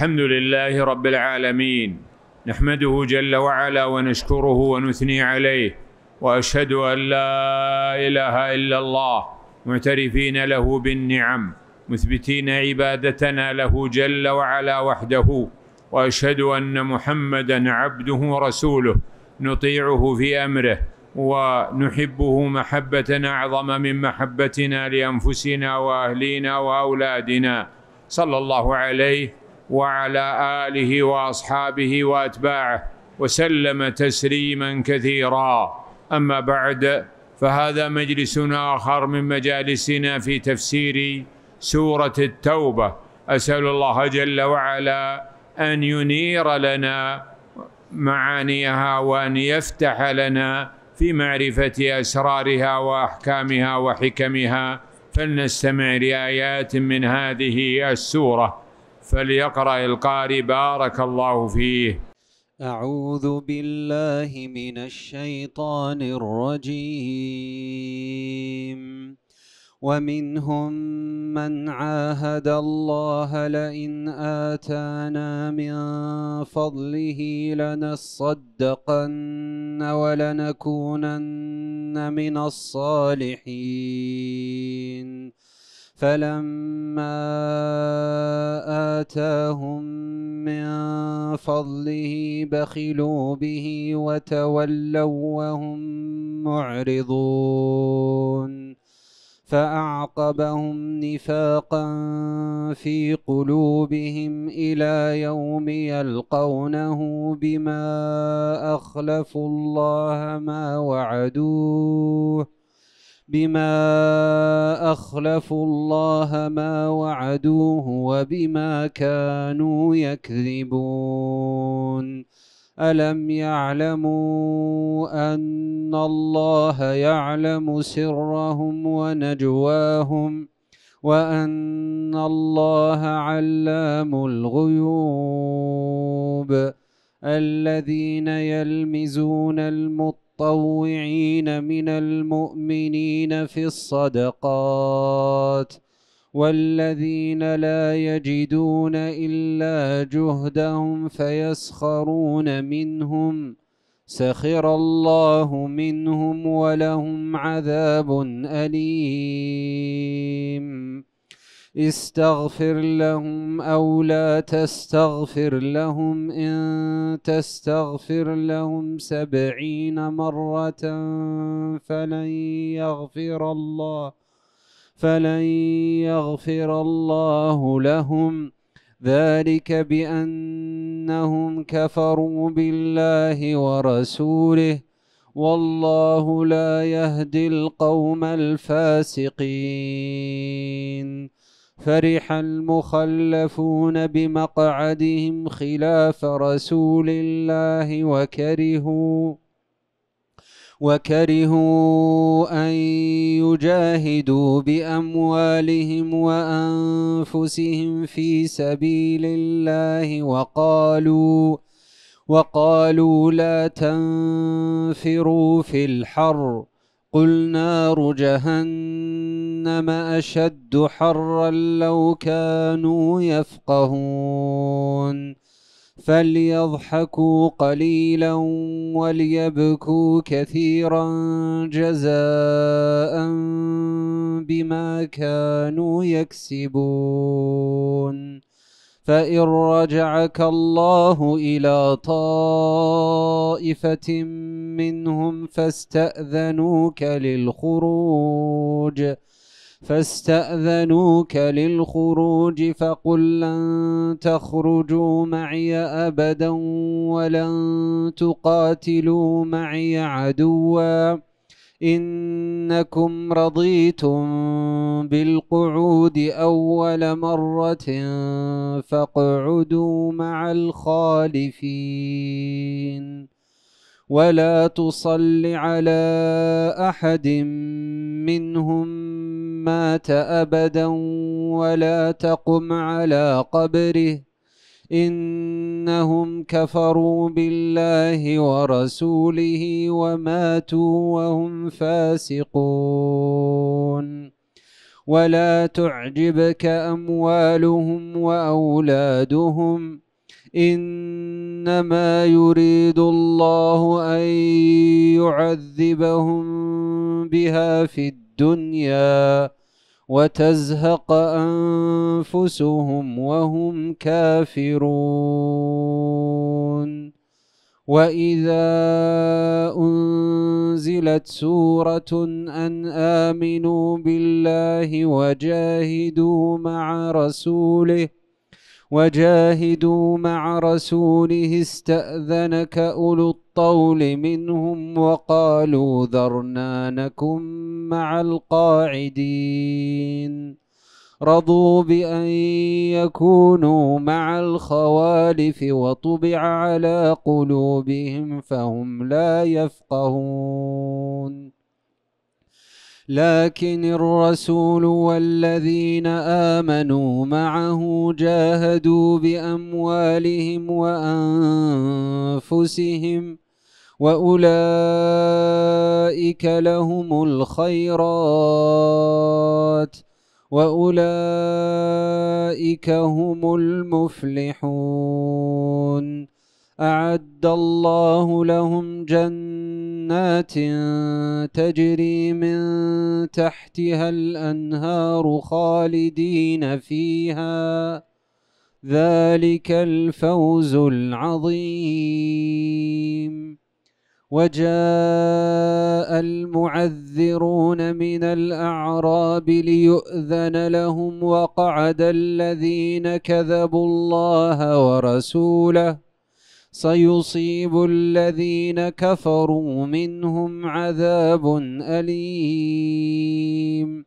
الحمد لله رب العالمين نحمده جل وعلا ونشكره ونثني عليه واشهد ان لا اله الا الله معترفين له بالنعم مثبتين عبادتنا له جل وعلا وحده واشهد ان محمدا عبده ورسوله نطيعه في امره ونحبه محبه اعظم من محبتنا لانفسنا واهلينا واولادنا صلى الله عليه وعلى اله واصحابه واتباعه وسلم تسليما كثيرا اما بعد فهذا مجلس اخر من مجالسنا في تفسير سوره التوبه اسال الله جل وعلا ان ينير لنا معانيها وان يفتح لنا في معرفه اسرارها واحكامها وحكمها فلنستمع لايات من هذه السوره فليقرأ القارئ بارك الله فيه أعوذ بالله من الشيطان الرجيم ومنهم من عاهد الله لئن آتانا من فضله لنصدقن ولنكونن من الصالحين فلما آتاهم من فضله بخلوا به وتولوا وهم معرضون فأعقبهم نفاقا في قلوبهم إلى يوم يلقونه بما أخلفوا الله ما وعدوه بما أخلفوا الله ما وعدوه وبما كانوا يكذبون ألم يعلموا أن الله يعلم سرهم ونجواهم وأن الله علام الغيوب الذين يلمزون المطلوب المتطوعين من المؤمنين في الصدقات والذين لا يجدون إلا جهدهم فيسخرون منهم سخر الله منهم ولهم عذاب أليم استغفر لهم أو لا تستغفر لهم إن تستغفر لهم سبعين مرة فلن يغفر الله فلن يغفر الله لهم ذلك بأنهم كفروا بالله ورسوله والله لا يهدي القوم الفاسقين فرح المخلفون بمقعدهم خلاف رسول الله وكرهوا وكرهوا أن يجاهدوا بأموالهم وأنفسهم في سبيل الله وقالوا وقالوا لا تنفروا في الحرّ قل نار جهنم أشد حرا لو كانوا يفقهون فليضحكوا قليلا وليبكوا كثيرا جزاء بما كانوا يكسبون فإن رجعك الله إلى طائفة منهم فاستأذنوك للخروج فاستأذنوك للخروج فقل لن تخرجوا معي أبدا ولن تقاتلوا معي عدواً إنكم رضيتم بالقعود أول مرة فاقعدوا مع الخالفين ولا تصل على أحد منهم مات أبدا ولا تقم على قبره إنهم كفروا بالله ورسوله وماتوا وهم فاسقون ولا تعجبك أموالهم وأولادهم إنما يريد الله أن يعذبهم بها في الدنيا وتزهق انفسهم وهم كافرون واذا انزلت سوره ان امنوا بالله وجاهدوا مع رسوله وجاهدوا مع رسوله استأذنك أولو الطول منهم وقالوا ذرنا نكن مع القاعدين رضوا بأن يكونوا مع الخوالف وطبع على قلوبهم فهم لا يفقهون لكن الرسول والذين آمنوا معه جاهدوا بأموالهم وأنفسهم وأولئك لهم الخيرات وأولئك هم المفلحون أعد الله لهم جنات تجري من تحتها الأنهار خالدين فيها ذلك الفوز العظيم وجاء المعذرون من الأعراب ليؤذن لهم وقعد الذين كذبوا الله ورسوله سيصيب الذين كفروا منهم عذاب أليم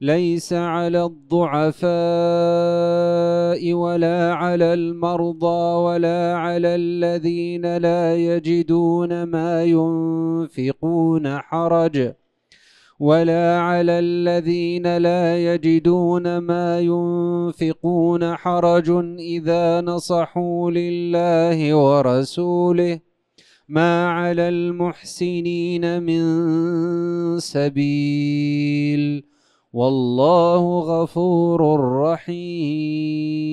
ليس على الضعفاء ولا على المرضى ولا على الذين لا يجدون ما ينفقون حرج ولا على الذين لا يجدون ما ينفقون حرج إذا نصحوا لله ورسوله ما على المحسنين من سبيل والله غفور رحيم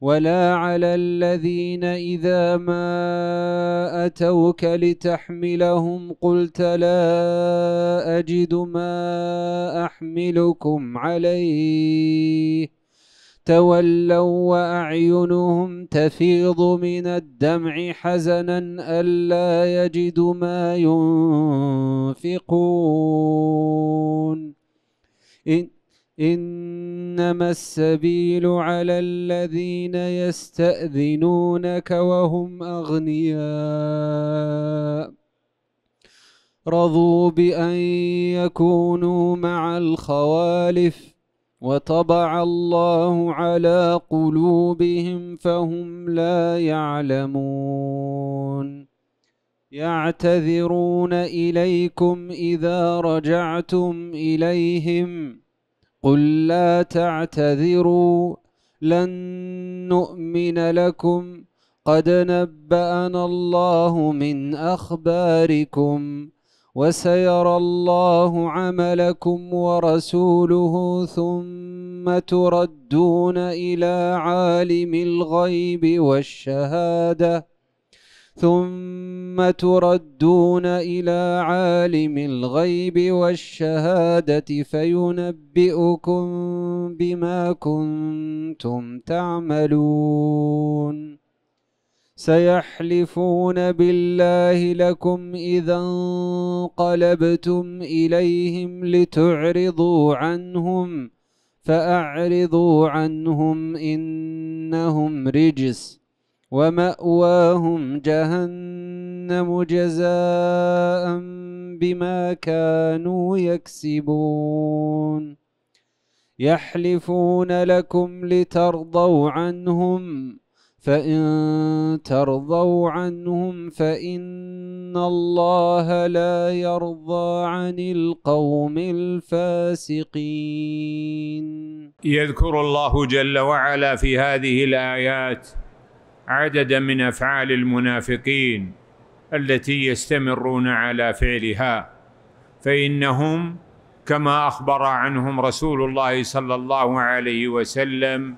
ولا على الذين إذا ما أتوك لتحملهم قلت لا أجد ما أحملكم عليه تولوا وأعينهم تفيض من الدمع حزنا ألا يجد ما ينفقون إن إنما السبيل على الذين يستأذنونك وهم أغنياء رضوا بأن يكونوا مع الخوالف وطبع الله على قلوبهم فهم لا يعلمون يعتذرون إليكم إذا رجعتم إليهم قل لا تعتذروا لن نؤمن لكم قد نبأنا الله من أخباركم وسيرى الله عملكم ورسوله ثم تردون إلى عالم الغيب والشهادة ثم تردون إلى عالم الغيب والشهادة فينبئكم بما كنتم تعملون سيحلفون بالله لكم إذا انقلبتم إليهم لتعرضوا عنهم فأعرضوا عنهم إنهم رجس ومأواهم جهنم جزاء بما كانوا يكسبون يحلفون لكم لترضوا عنهم فإن ترضوا عنهم فإن الله لا يرضى عن القوم الفاسقين يذكر الله جل وعلا في هذه الآيات عدد من افعال المنافقين التي يستمرون على فعلها فانهم كما اخبر عنهم رسول الله صلى الله عليه وسلم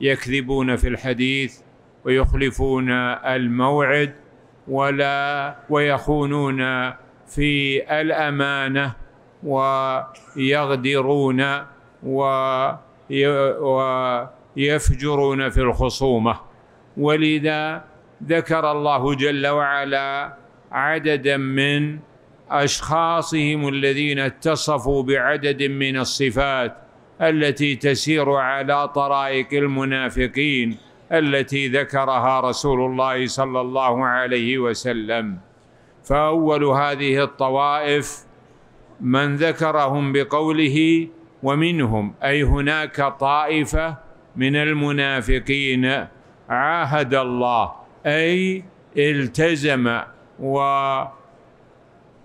يكذبون في الحديث ويخلفون الموعد ولا ويخونون في الامانه ويغدرون ويفجرون في الخصومه ولذا ذكر الله جل وعلا عددا من اشخاصهم الذين اتصفوا بعدد من الصفات التي تسير على طرائق المنافقين التي ذكرها رسول الله صلى الله عليه وسلم فاول هذه الطوائف من ذكرهم بقوله ومنهم اي هناك طائفه من المنافقين عاهد الله أي التزم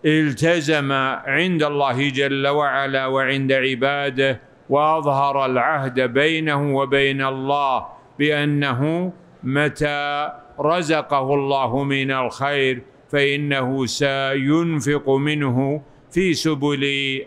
والتزم عند الله جل وعلا وعند عباده وأظهر العهد بينه وبين الله بأنه متى رزقه الله من الخير فإنه سينفق منه في سبل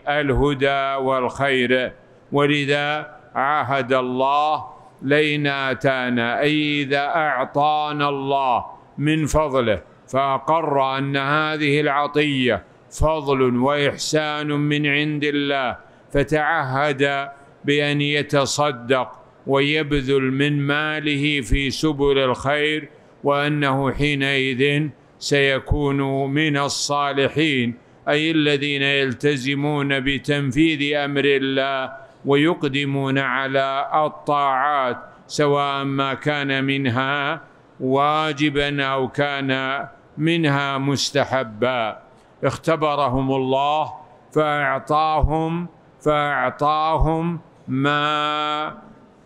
الهدى والخير ولذا عاهد الله لئن آتانا أي إذا أعطانا الله من فضله فأقر أن هذه العطية فضل وإحسان من عند الله فتعهد بأن يتصدق ويبذل من ماله في سبل الخير وأنه حينئذ سيكون من الصالحين أي الذين يلتزمون بتنفيذ أمر الله ويقدمون على الطاعات سواء ما كان منها واجبا او كان منها مستحبا اختبرهم الله فاعطاهم فاعطاهم ما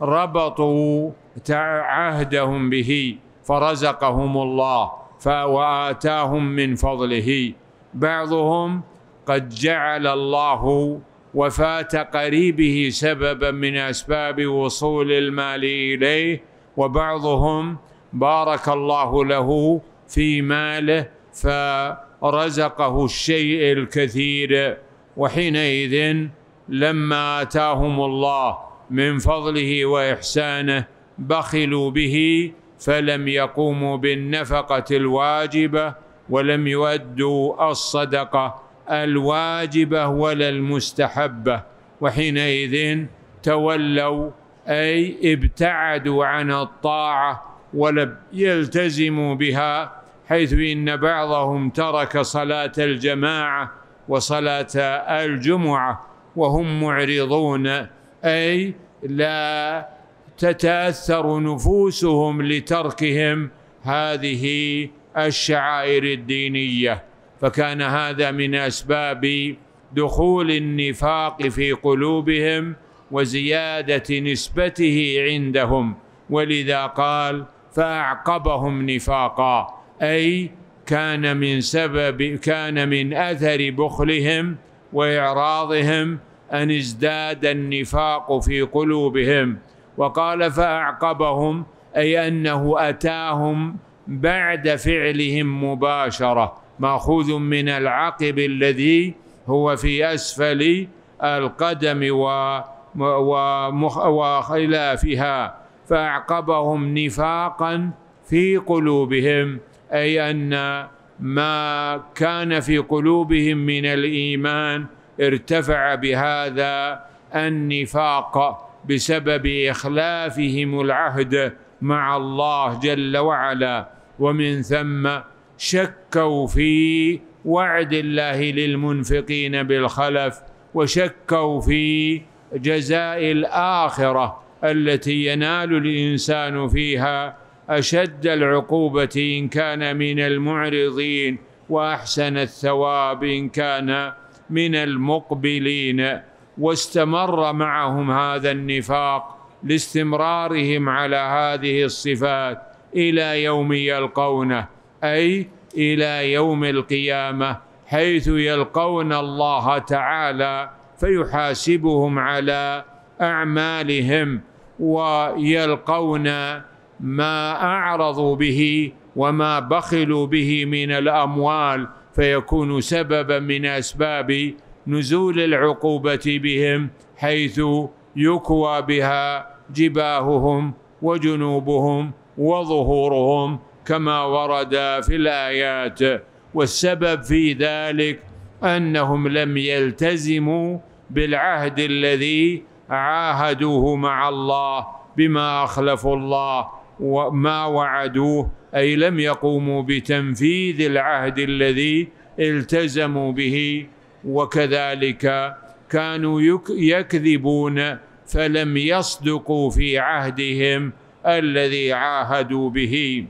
ربطوا عهدهم به فرزقهم الله واتاهم من فضله بعضهم قد جعل الله وفات قريبه سببا من اسباب وصول المال اليه وبعضهم بارك الله له في ماله فرزقه الشيء الكثير وحينئذ لما اتاهم الله من فضله واحسانه بخلوا به فلم يقوموا بالنفقه الواجبه ولم يؤدوا الصدقه الواجبه ولا المستحبه وحينئذ تولوا اي ابتعدوا عن الطاعه ولم يلتزموا بها حيث ان بعضهم ترك صلاه الجماعه وصلاه الجمعه وهم معرضون اي لا تتاثر نفوسهم لتركهم هذه الشعائر الدينيه فكان هذا من اسباب دخول النفاق في قلوبهم وزياده نسبته عندهم ولذا قال فاعقبهم نفاقا اي كان من سبب كان من اثر بخلهم واعراضهم ان ازداد النفاق في قلوبهم وقال فاعقبهم اي انه اتاهم بعد فعلهم مباشره ماخوذ من العقب الذي هو في اسفل القدم وخلافها فاعقبهم نفاقا في قلوبهم اي ان ما كان في قلوبهم من الايمان ارتفع بهذا النفاق بسبب اخلافهم العهد مع الله جل وعلا ومن ثم شكوا في وعد الله للمنفقين بالخلف وشكوا في جزاء الاخره التي ينال الانسان فيها اشد العقوبه ان كان من المعرضين واحسن الثواب ان كان من المقبلين واستمر معهم هذا النفاق لاستمرارهم على هذه الصفات الى يوم يلقونه اي الى يوم القيامه حيث يلقون الله تعالى فيحاسبهم على اعمالهم ويلقون ما اعرضوا به وما بخلوا به من الاموال فيكون سببا من اسباب نزول العقوبه بهم حيث يكوى بها جباههم وجنوبهم وظهورهم كما ورد في الآيات والسبب في ذلك أنهم لم يلتزموا بالعهد الذي عاهدوه مع الله بما أخلفوا الله وما وعدوه أي لم يقوموا بتنفيذ العهد الذي التزموا به وكذلك كانوا يكذبون فلم يصدقوا في عهدهم الذي عاهدوا به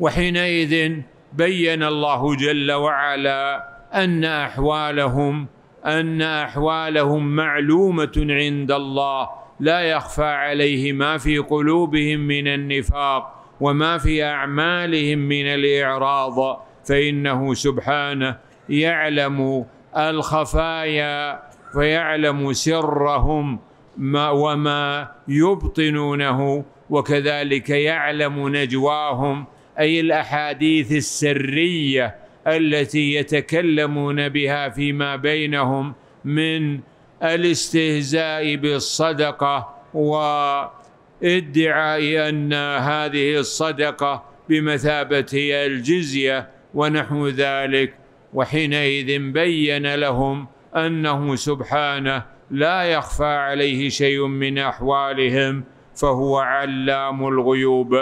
وحينئذ بين الله جل وعلا ان احوالهم ان احوالهم معلومه عند الله لا يخفى عليه ما في قلوبهم من النفاق وما في اعمالهم من الاعراض فانه سبحانه يعلم الخفايا فيعلم سرهم ما وما يبطنونه وكذلك يعلم نجواهم أي الأحاديث السرية التي يتكلمون بها فيما بينهم من الاستهزاء بالصدقة وادعاء أن هذه الصدقة بمثابة الجزية ونحو ذلك وحينئذ بين لهم أنه سبحانه لا يخفى عليه شيء من أحوالهم فهو علام الغيوب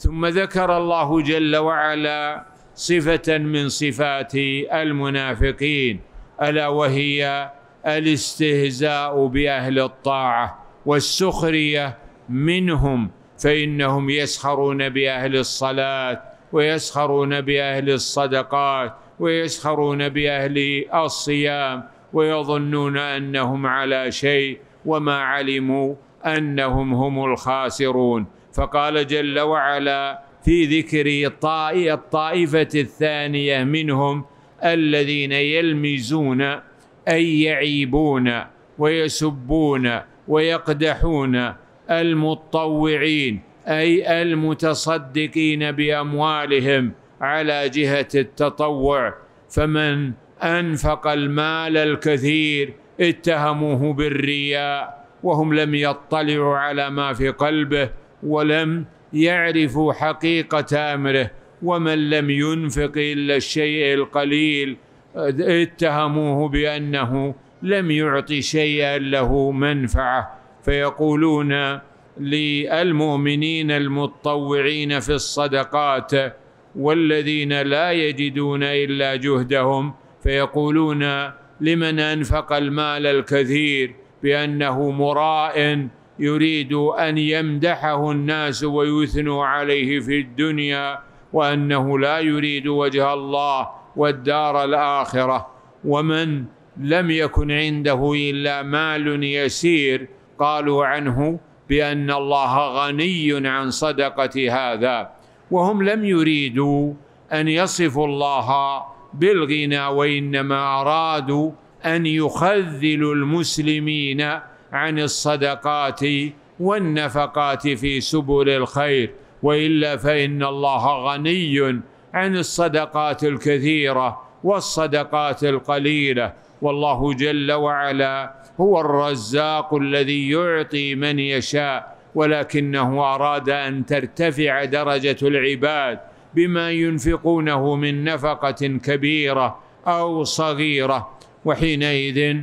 ثم ذكر الله جل وعلا صفة من صفات المنافقين ألا وهي الاستهزاء بأهل الطاعة والسخرية منهم فإنهم يسخرون بأهل الصلاة ويسخرون بأهل الصدقات ويسخرون بأهل الصيام ويظنون أنهم على شيء وما علموا أنهم هم الخاسرون فقال جل وعلا في ذكر الطائفة الثانية منهم الذين يلمزون أي يعيبون ويسبون ويقدحون المتطوعين أي المتصدقين بأموالهم على جهة التطوع فمن أنفق المال الكثير اتهموه بالرياء وهم لم يطلعوا على ما في قلبه ولم يعرفوا حقيقة أمره ومن لم ينفق إلا الشيء القليل اتهموه بأنه لم يعطي شيئا له منفعة فيقولون للمؤمنين المتطوعين في الصدقات والذين لا يجدون إلا جهدهم فيقولون لمن أنفق المال الكثير بأنه مراء يريد ان يمدحه الناس ويثنوا عليه في الدنيا وانه لا يريد وجه الله والدار الاخره ومن لم يكن عنده الا مال يسير قالوا عنه بان الله غني عن صدقه هذا وهم لم يريدوا ان يصفوا الله بالغنى وانما ارادوا ان يخذلوا المسلمين عن الصدقات والنفقات في سبل الخير والا فان الله غني عن الصدقات الكثيره والصدقات القليله والله جل وعلا هو الرزاق الذي يعطي من يشاء ولكنه اراد ان ترتفع درجه العباد بما ينفقونه من نفقه كبيره او صغيره وحينئذ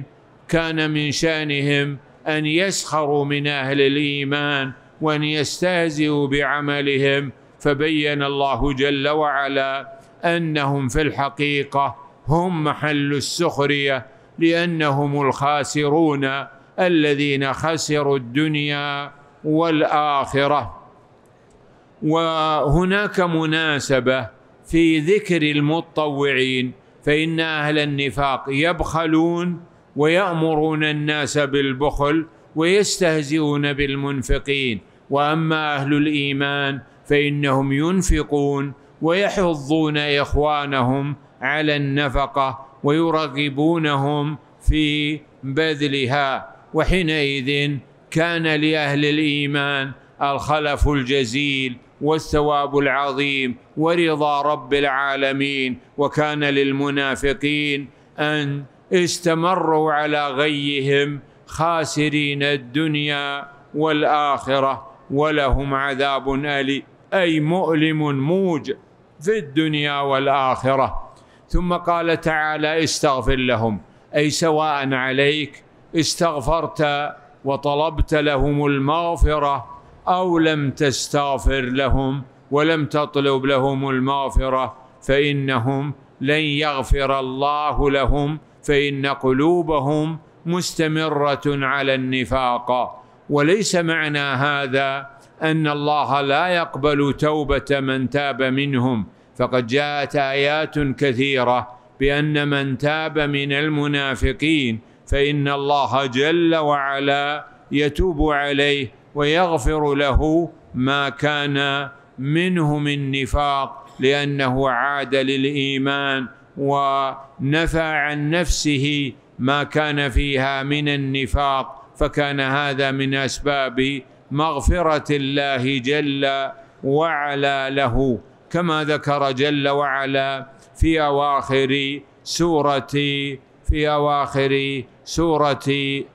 كان من شانهم أن يسخروا من أهل الإيمان وأن يستهزئوا بعملهم فبين الله جل وعلا أنهم في الحقيقة هم محل السخرية لأنهم الخاسرون الذين خسروا الدنيا والآخرة وهناك مناسبة في ذكر المتطوعين فإن أهل النفاق يبخلون ويأمرون الناس بالبخل ويستهزئون بالمنفقين وأما أهل الإيمان فإنهم ينفقون ويحضون إخوانهم على النفقة ويرغبونهم في بذلها وحينئذ كان لأهل الإيمان الخلف الجزيل والثواب العظيم ورضا رب العالمين وكان للمنافقين أن استمروا على غيهم خاسرين الدنيا والاخره ولهم عذاب اليم اي مؤلم موج في الدنيا والاخره ثم قال تعالى استغفر لهم اي سواء عليك استغفرت وطلبت لهم المغفره او لم تستغفر لهم ولم تطلب لهم المغفره فانهم لن يغفر الله لهم فان قلوبهم مستمره على النفاق وليس معنى هذا ان الله لا يقبل توبه من تاب منهم فقد جاءت ايات كثيره بان من تاب من المنافقين فان الله جل وعلا يتوب عليه ويغفر له ما كان منه من نفاق لانه عاد للايمان ونفى عن نفسه ما كان فيها من النفاق فكان هذا من أسباب مغفرة الله جل وعلا له كما ذكر جل وعلا في أواخر سورة في أواخر سورة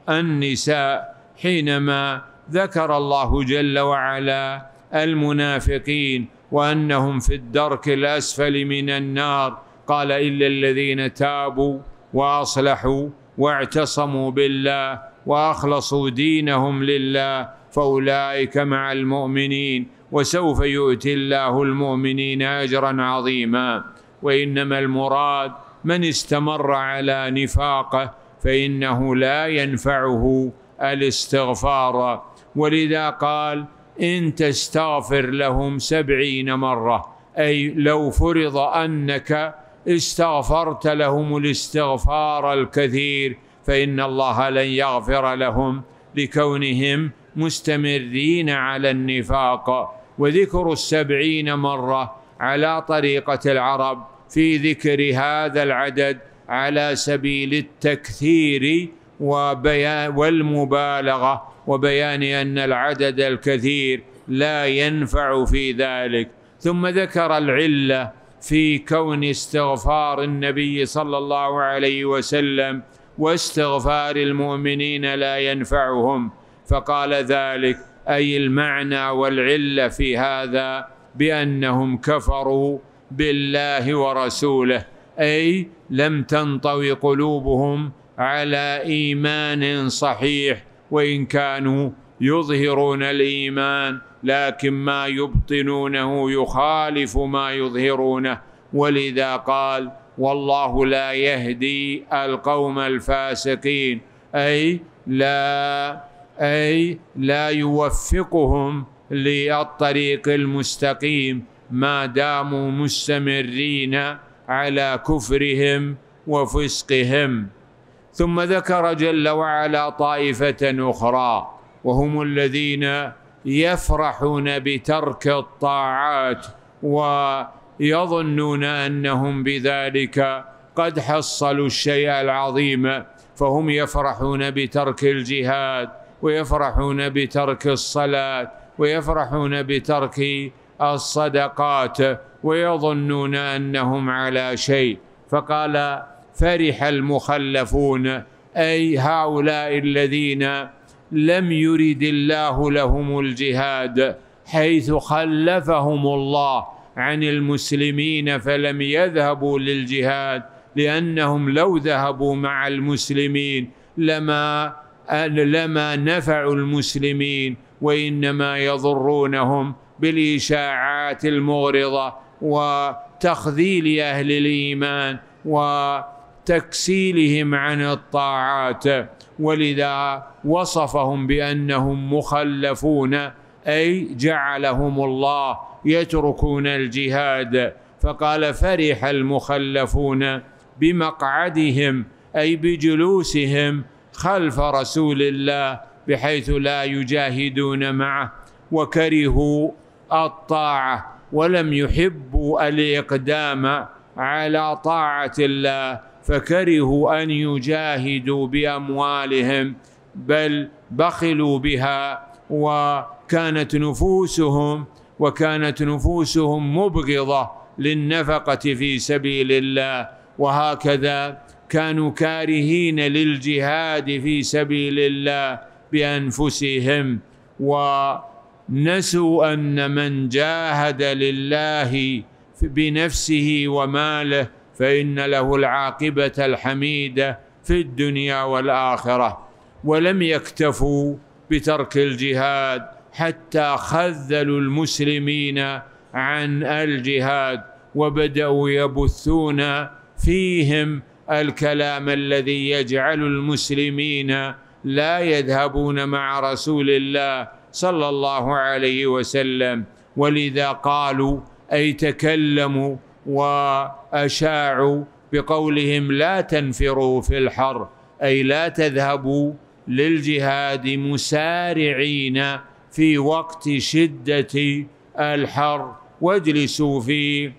النساء حينما ذكر الله جل وعلا المنافقين وأنهم في الدرك الأسفل من النار قال إلا الذين تابوا وأصلحوا واعتصموا بالله وأخلصوا دينهم لله فأولئك مع المؤمنين وسوف يؤتي الله المؤمنين أجرا عظيما وإنما المراد من استمر على نفاقه فإنه لا ينفعه الاستغفار ولذا قال إن تستغفر لهم سبعين مرة أي لو فرض أنك استغفرت لهم الاستغفار الكثير فإن الله لن يغفر لهم لكونهم مستمرين على النفاق وذكر السبعين مرة على طريقة العرب في ذكر هذا العدد على سبيل التكثير وبيان والمبالغة وبيان أن العدد الكثير لا ينفع في ذلك ثم ذكر العلة في كون استغفار النبي صلى الله عليه وسلم واستغفار المؤمنين لا ينفعهم فقال ذلك اي المعنى والعله في هذا بانهم كفروا بالله ورسوله اي لم تنطوي قلوبهم على ايمان صحيح وان كانوا يظهرون الايمان لكن ما يبطنونه يخالف ما يظهرونه ولذا قال والله لا يهدي القوم الفاسقين أي لا أي لا يوفقهم للطريق المستقيم ما داموا مستمرين على كفرهم وفسقهم ثم ذكر جل وعلا طائفة أخرى وهم الذين يفرحون بترك الطاعات ويظنون انهم بذلك قد حصلوا الشيء العظيم فهم يفرحون بترك الجهاد ويفرحون بترك الصلاه ويفرحون بترك الصدقات ويظنون انهم على شيء فقال فرح المخلفون اي هؤلاء الذين لم يرد الله لهم الجهاد حيث خلفهم الله عن المسلمين فلم يذهبوا للجهاد لأنهم لو ذهبوا مع المسلمين لما لما نفعوا المسلمين وإنما يضرونهم بالإشاعات المغرضة وتخذيل أهل الإيمان وتكسيلهم عن الطاعات ولذا وصفهم بأنهم مخلفون أي جعلهم الله يتركون الجهاد فقال فرح المخلفون بمقعدهم أي بجلوسهم خلف رسول الله بحيث لا يجاهدون معه وكرهوا الطاعة ولم يحبوا الإقدام على طاعة الله فكرهوا ان يجاهدوا باموالهم بل بخلوا بها وكانت نفوسهم وكانت نفوسهم مبغضه للنفقه في سبيل الله وهكذا كانوا كارهين للجهاد في سبيل الله بانفسهم ونسوا ان من جاهد لله بنفسه وماله فإن له العاقبة الحميدة في الدنيا والآخرة ولم يكتفوا بترك الجهاد حتى خذلوا المسلمين عن الجهاد وبدأوا يبثون فيهم الكلام الذي يجعل المسلمين لا يذهبون مع رسول الله صلى الله عليه وسلم ولذا قالوا أي تكلموا واشاعوا بقولهم لا تنفروا في الحر اي لا تذهبوا للجهاد مسارعين في وقت شده الحر واجلسوا في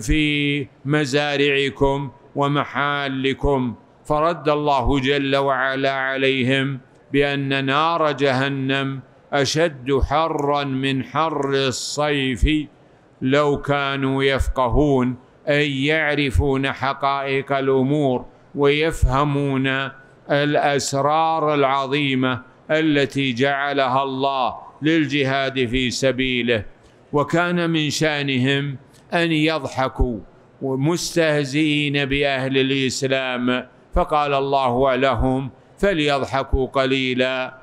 في مزارعكم ومحالكم فرد الله جل وعلا عليهم بان نار جهنم اشد حرا من حر الصيف لو كانوا يفقهون أي يعرفون حقائق الأمور ويفهمون الأسرار العظيمة التي جعلها الله للجهاد في سبيله وكان من شانهم أن يضحكوا ومستهزئين بأهل الإسلام فقال الله لهم فليضحكوا قليلا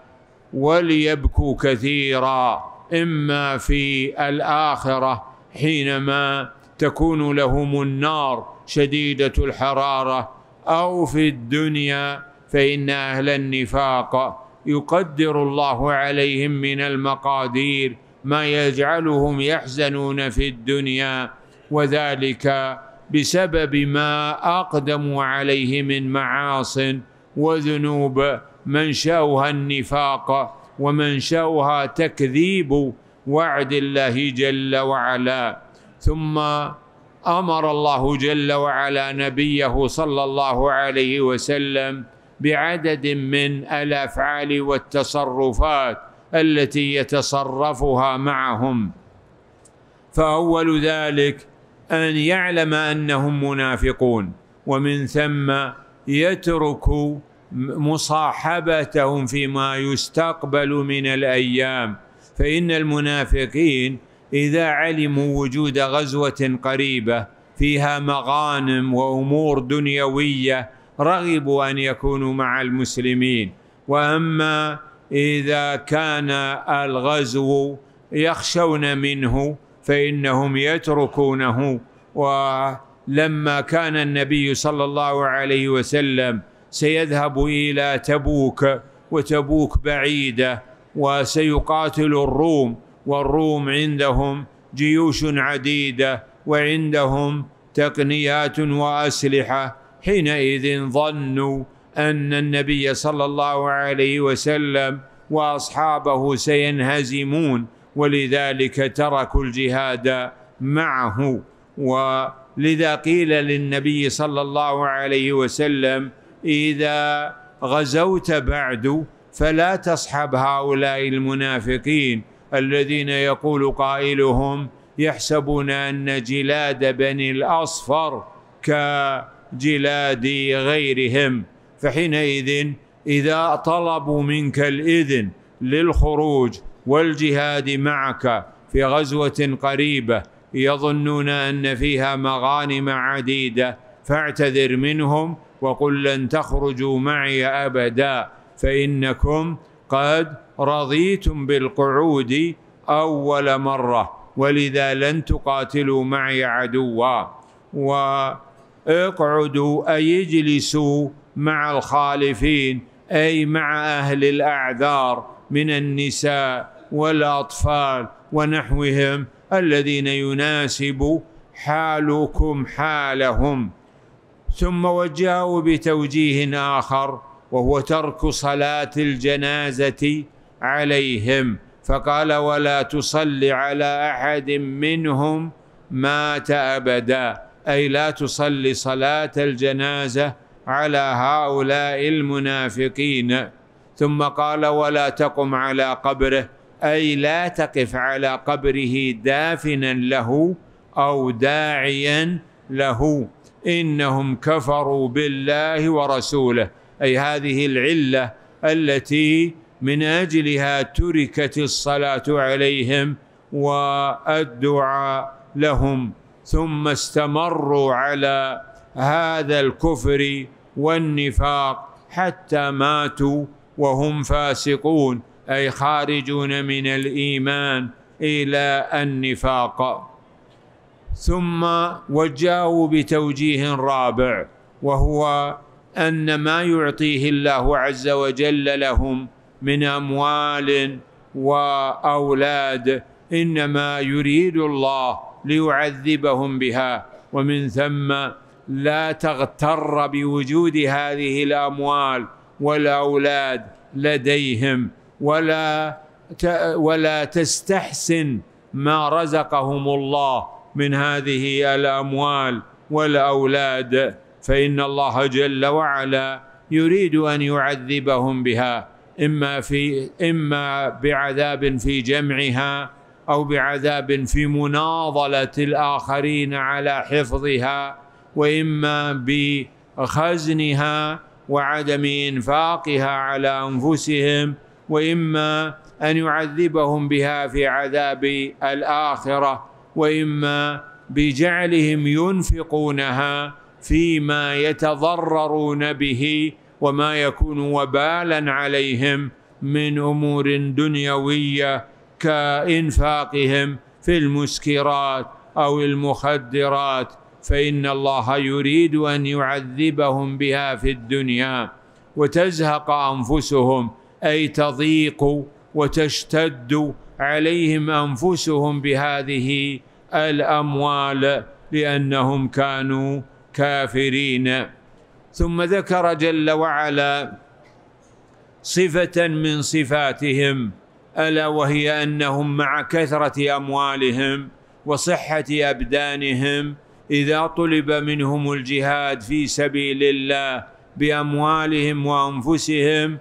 وليبكوا كثيرا إما في الآخرة حينما تكون لهم النار شديدة الحرارة أو في الدنيا فإن أهل النفاق يقدر الله عليهم من المقادير ما يجعلهم يحزنون في الدنيا وذلك بسبب ما أقدموا عليه من معاصٍ وذنوب منشأها النفاق ومنشأها تكذيب وعد الله جل وعلا ثم امر الله جل وعلا نبيه صلى الله عليه وسلم بعدد من الافعال والتصرفات التي يتصرفها معهم فاول ذلك ان يعلم انهم منافقون ومن ثم يترك مصاحبتهم فيما يستقبل من الايام فإن المنافقين إذا علموا وجود غزوة قريبة فيها مغانم وأمور دنيوية رغبوا أن يكونوا مع المسلمين وأما إذا كان الغزو يخشون منه فإنهم يتركونه ولما كان النبي صلى الله عليه وسلم سيذهب إلى تبوك وتبوك بعيدة وسيقاتل الروم والروم عندهم جيوش عديده وعندهم تقنيات واسلحه حينئذ ظنوا ان النبي صلى الله عليه وسلم واصحابه سينهزمون ولذلك تركوا الجهاد معه ولذا قيل للنبي صلى الله عليه وسلم اذا غزوت بعد فلا تصحب هؤلاء المنافقين الذين يقول قائلهم يحسبون ان جلاد بني الاصفر كجلاد غيرهم فحينئذ اذا طلبوا منك الاذن للخروج والجهاد معك في غزوه قريبه يظنون ان فيها مغانم عديده فاعتذر منهم وقل لن تخرجوا معي ابدا فإنكم قد رضيتم بالقعود أول مرة ولذا لن تقاتلوا معي عدوا واقعدوا أي اجلسوا مع الخالفين أي مع أهل الأعذار من النساء والأطفال ونحوهم الذين يناسب حالكم حالهم ثم وجهوا بتوجيه آخر وهو ترك صلاة الجنازة عليهم فقال ولا تصلي على أحد منهم مات أبدا أي لا تصلي صلاة الجنازة على هؤلاء المنافقين ثم قال ولا تقم على قبره أي لا تقف على قبره دافنا له أو داعيا له إنهم كفروا بالله ورسوله أي هذه العلة التي من أجلها تركت الصلاة عليهم والدعاء لهم ثم استمروا على هذا الكفر والنفاق حتى ماتوا وهم فاسقون أي خارجون من الإيمان إلى النفاق ثم وجاؤوا بتوجيه رابع وهو ان ما يعطيه الله عز وجل لهم من اموال واولاد انما يريد الله ليعذبهم بها ومن ثم لا تغتر بوجود هذه الاموال والاولاد لديهم ولا ولا تستحسن ما رزقهم الله من هذه الاموال والاولاد فان الله جل وعلا يريد ان يعذبهم بها اما في اما بعذاب في جمعها او بعذاب في مناضله الاخرين على حفظها واما بخزنها وعدم انفاقها على انفسهم واما ان يعذبهم بها في عذاب الاخره واما بجعلهم ينفقونها فيما يتضررون به وما يكون وبالا عليهم من امور دنيويه كانفاقهم في المسكرات او المخدرات فان الله يريد ان يعذبهم بها في الدنيا وتزهق انفسهم اي تضيق وتشتد عليهم انفسهم بهذه الاموال لانهم كانوا كافرين ثم ذكر جل وعلا صفة من صفاتهم ألا وهي أنهم مع كثرة أموالهم وصحة أبدانهم إذا طلب منهم الجهاد في سبيل الله بأموالهم وأنفسهم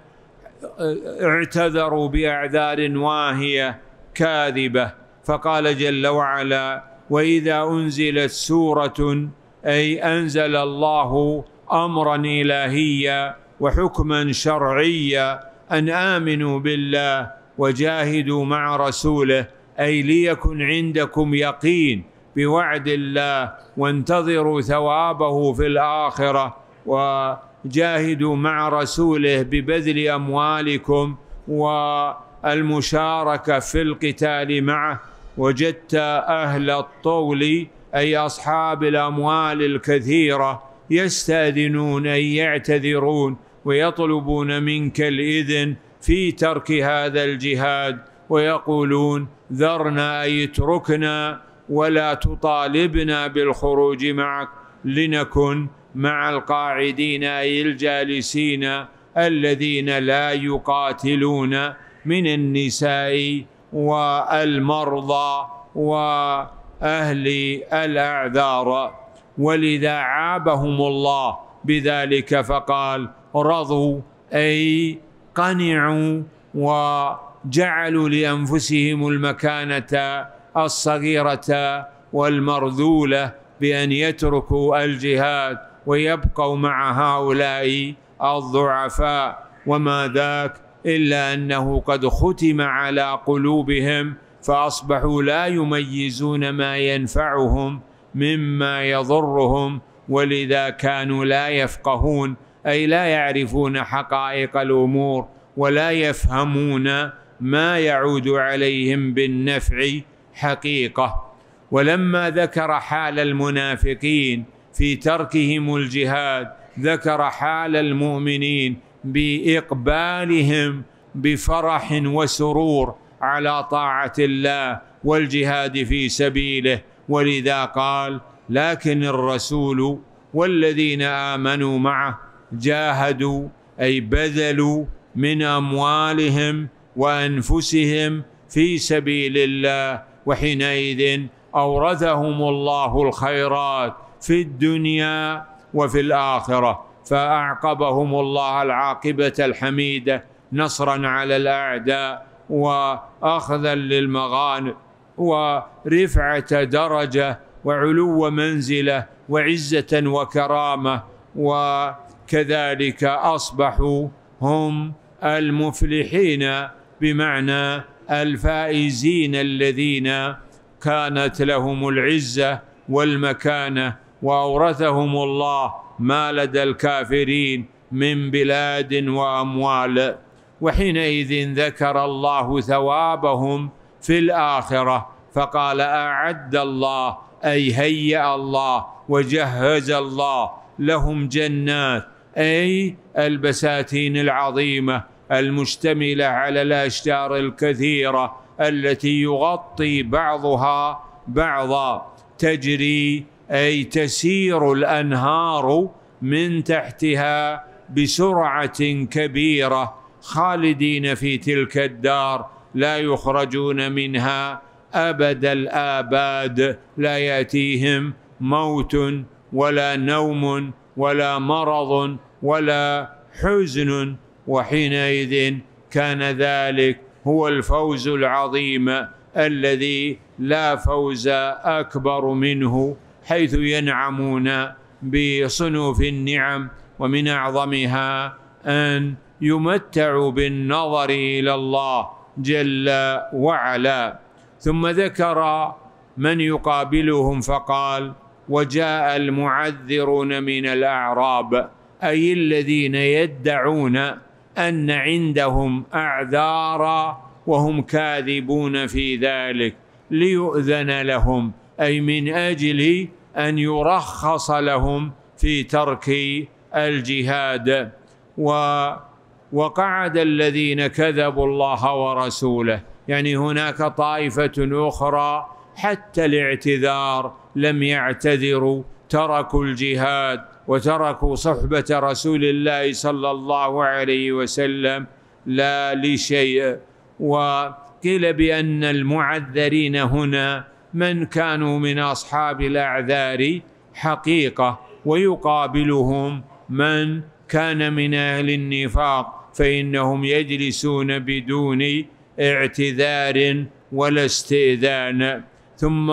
اعتذروا بأعذار واهية كاذبة فقال جل وعلا وإذا أنزلت سورة اي انزل الله امرا الهيا وحكما شرعيا ان امنوا بالله وجاهدوا مع رسوله اي ليكن عندكم يقين بوعد الله وانتظروا ثوابه في الاخره وجاهدوا مع رسوله ببذل اموالكم والمشاركه في القتال معه وجدت اهل الطول أي أصحاب الأموال الكثيرة يستأذنون أي يعتذرون ويطلبون منك الإذن في ترك هذا الجهاد ويقولون ذرنا أي اتركنا ولا تطالبنا بالخروج معك لنكن مع القاعدين أي الجالسين الذين لا يقاتلون من النساء والمرضى و أهل الأعذار ولذا عابهم الله بذلك فقال رضوا أي قنعوا وجعلوا لأنفسهم المكانة الصغيرة والمرذولة بأن يتركوا الجهاد ويبقوا مع هؤلاء الضعفاء وما ذاك إلا أنه قد ختم على قلوبهم فأصبحوا لا يميزون ما ينفعهم مما يضرهم ولذا كانوا لا يفقهون أي لا يعرفون حقائق الأمور ولا يفهمون ما يعود عليهم بالنفع حقيقة ولما ذكر حال المنافقين في تركهم الجهاد ذكر حال المؤمنين بإقبالهم بفرح وسرور على طاعة الله والجهاد في سبيله ولذا قال لكن الرسول والذين آمنوا معه جاهدوا أي بذلوا من أموالهم وأنفسهم في سبيل الله وحينئذ أورثهم الله الخيرات في الدنيا وفي الآخرة فأعقبهم الله العاقبة الحميدة نصرا على الأعداء واخذا للمغانم ورفعه درجه وعلو منزله وعزه وكرامه وكذلك اصبحوا هم المفلحين بمعنى الفائزين الذين كانت لهم العزه والمكانه واورثهم الله ما لدى الكافرين من بلاد واموال وحينئذ ذكر الله ثوابهم في الاخره فقال اعد الله اي هيا الله وجهز الله لهم جنات اي البساتين العظيمه المشتمله على الاشجار الكثيره التي يغطي بعضها بعضا تجري اي تسير الانهار من تحتها بسرعه كبيره خالدين في تلك الدار لا يخرجون منها ابد الاباد لا ياتيهم موت ولا نوم ولا مرض ولا حزن وحينئذ كان ذلك هو الفوز العظيم الذي لا فوز اكبر منه حيث ينعمون بصنوف النعم ومن اعظمها ان يمتع بالنظر الى الله جل وعلا ثم ذكر من يقابلهم فقال وجاء المعذرون من الاعراب اي الذين يدعون ان عندهم اعذارا وهم كاذبون في ذلك ليؤذن لهم اي من اجل ان يرخص لهم في ترك الجهاد و وقعد الذين كذبوا الله ورسوله يعني هناك طائفة أخرى حتى الاعتذار لم يعتذروا تركوا الجهاد وتركوا صحبة رسول الله صلى الله عليه وسلم لا لشيء وقيل بأن المعذرين هنا من كانوا من أصحاب الأعذار حقيقة ويقابلهم من كان من أهل النفاق فإنهم يجلسون بدون اعتذار ولا استئذان ثم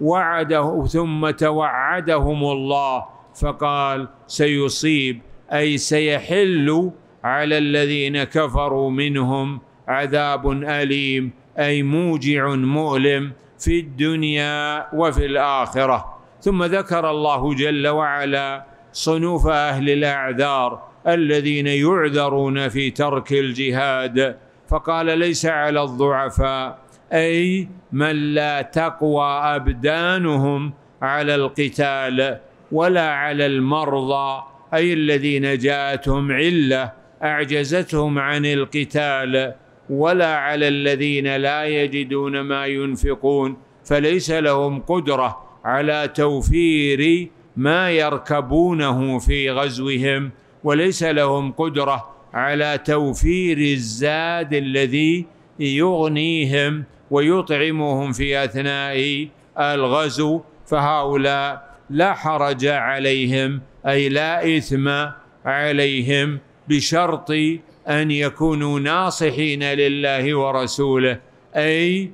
وعده ثم توعدهم الله فقال سيصيب أي سيحل على الذين كفروا منهم عذاب أليم أي موجع مؤلم في الدنيا وفي الآخرة ثم ذكر الله جل وعلا صنوف أهل الأعذار الذين يعذرون في ترك الجهاد فقال ليس على الضعفاء أي من لا تقوى أبدانهم على القتال ولا على المرضى أي الذين جاءتهم علة أعجزتهم عن القتال ولا على الذين لا يجدون ما ينفقون فليس لهم قدرة على توفير ما يركبونه في غزوهم وليس لهم قدرة على توفير الزاد الذي يغنيهم ويطعمهم في أثناء الغزو فهؤلاء لا حرج عليهم أي لا إثم عليهم بشرط أن يكونوا ناصحين لله ورسوله أي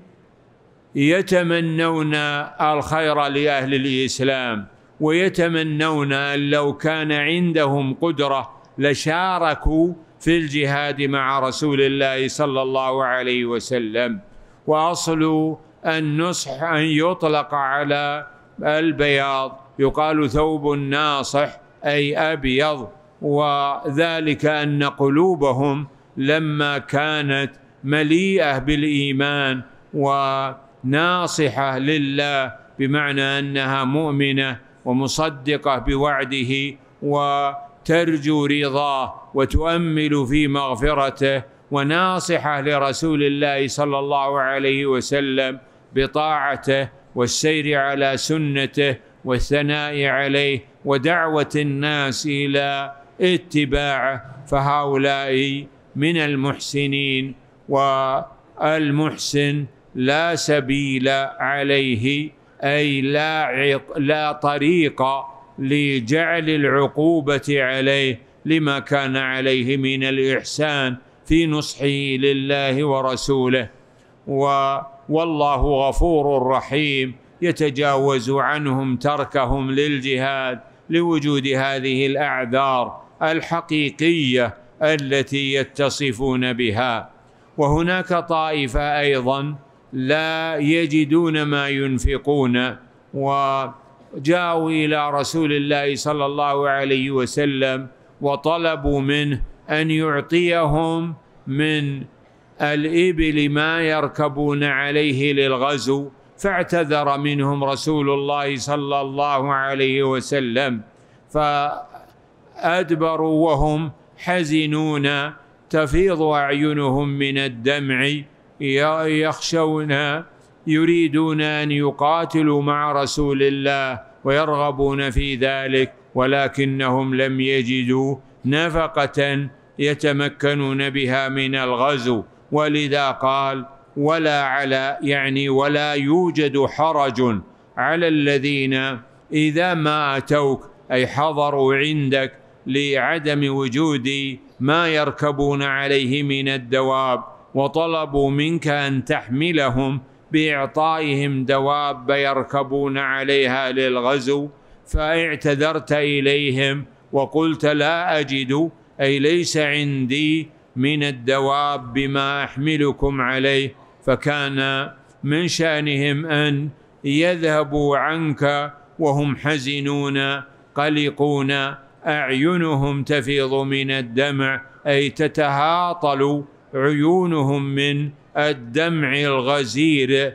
يتمنون الخير لأهل الإسلام ويتمنون أن لو كان عندهم قدرة لشاركوا في الجهاد مع رسول الله صلى الله عليه وسلم وأصل النصح أن يطلق على البياض يقال ثوب ناصح أي أبيض وذلك أن قلوبهم لما كانت مليئة بالإيمان وناصحة لله بمعنى أنها مؤمنة ومصدقه بوعده وترجو رضاه وتؤمل في مغفرته وناصحه لرسول الله صلى الله عليه وسلم بطاعته والسير على سنته والثناء عليه ودعوه الناس الى اتباعه فهؤلاء من المحسنين والمحسن لا سبيل عليه اي لا عط لا طريق لجعل العقوبه عليه لما كان عليه من الاحسان في نصحه لله ورسوله و والله غفور رحيم يتجاوز عنهم تركهم للجهاد لوجود هذه الاعذار الحقيقيه التي يتصفون بها وهناك طائفه ايضا لا يجدون ما ينفقون وجاءوا الى رسول الله صلى الله عليه وسلم وطلبوا منه ان يعطيهم من الابل ما يركبون عليه للغزو فاعتذر منهم رسول الله صلى الله عليه وسلم فادبروا وهم حزنون تفيض اعينهم من الدمع يخشون يريدون أن يقاتلوا مع رسول الله ويرغبون في ذلك ولكنهم لم يجدوا نفقة يتمكنون بها من الغزو ولذا قال ولا على يعني ولا يوجد حرج على الذين إذا ما أتوك أي حضروا عندك لعدم وجود ما يركبون عليه من الدواب وطلبوا منك أن تحملهم بإعطائهم دواب يركبون عليها للغزو فاعتذرت إليهم وقلت لا أجد أي ليس عندي من الدواب بما أحملكم عليه فكان من شأنهم أن يذهبوا عنك وهم حزنون قلقون أعينهم تفيض من الدمع أي تتهاطل عيونهم من الدمع الغزير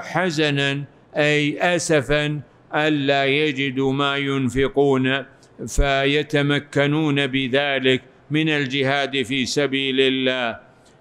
حزنا اي اسفا الا يجدوا ما ينفقون فيتمكنون بذلك من الجهاد في سبيل الله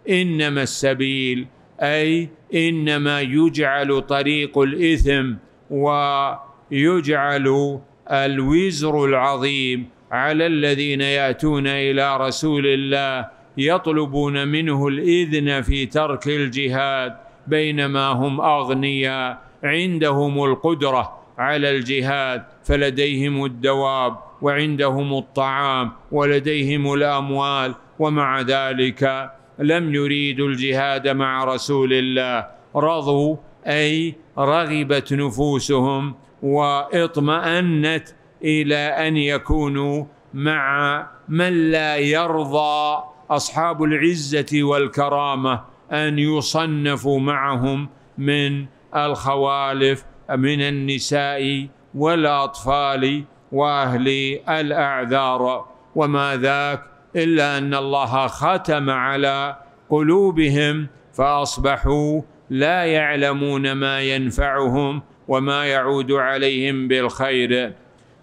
انما السبيل اي انما يجعل طريق الاثم ويجعل الوزر العظيم على الذين ياتون الى رسول الله يطلبون منه الإذن في ترك الجهاد بينما هم أغنياء عندهم القدرة على الجهاد فلديهم الدواب وعندهم الطعام ولديهم الأموال ومع ذلك لم يريدوا الجهاد مع رسول الله رضوا أي رغبت نفوسهم واطمأنت إلى أن يكونوا مع من لا يرضى أصحاب العزة والكرامة أن يصنفوا معهم من الخوالف من النساء والأطفال وأهل الأعذار وما ذاك إلا أن الله ختم على قلوبهم فأصبحوا لا يعلمون ما ينفعهم وما يعود عليهم بالخير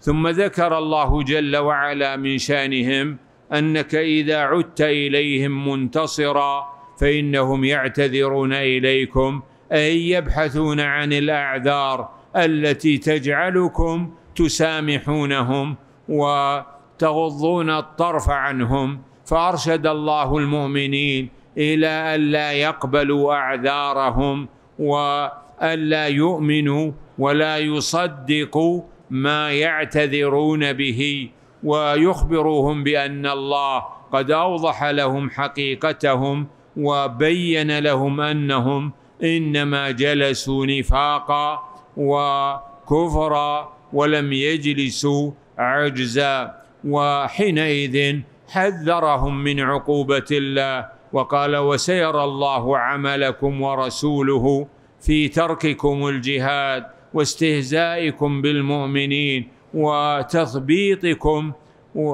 ثم ذكر الله جل وعلا من شانهم انك اذا عدت اليهم منتصرا فانهم يعتذرون اليكم اي يبحثون عن الاعذار التي تجعلكم تسامحونهم وتغضون الطرف عنهم فارشد الله المؤمنين الى الا يقبلوا اعذارهم والا يؤمنوا ولا يصدقوا ما يعتذرون به ويخبرهم بان الله قد اوضح لهم حقيقتهم وبين لهم انهم انما جلسوا نفاقا وكفرا ولم يجلسوا عجزا وحينئذ حذرهم من عقوبه الله وقال وسيرى الله عملكم ورسوله في ترككم الجهاد واستهزائكم بالمؤمنين وتثبيطكم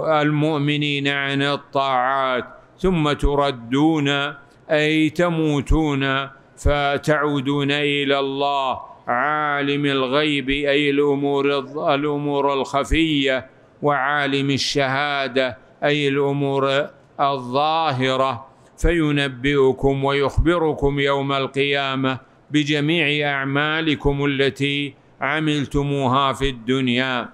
المؤمنين عن الطاعات ثم تردون أي تموتون فتعودون إلى الله عالم الغيب أي الأمور الأمور الخفية وعالم الشهادة أي الأمور الظاهرة فينبئكم ويخبركم يوم القيامة بجميع أعمالكم التي عملتموها في الدنيا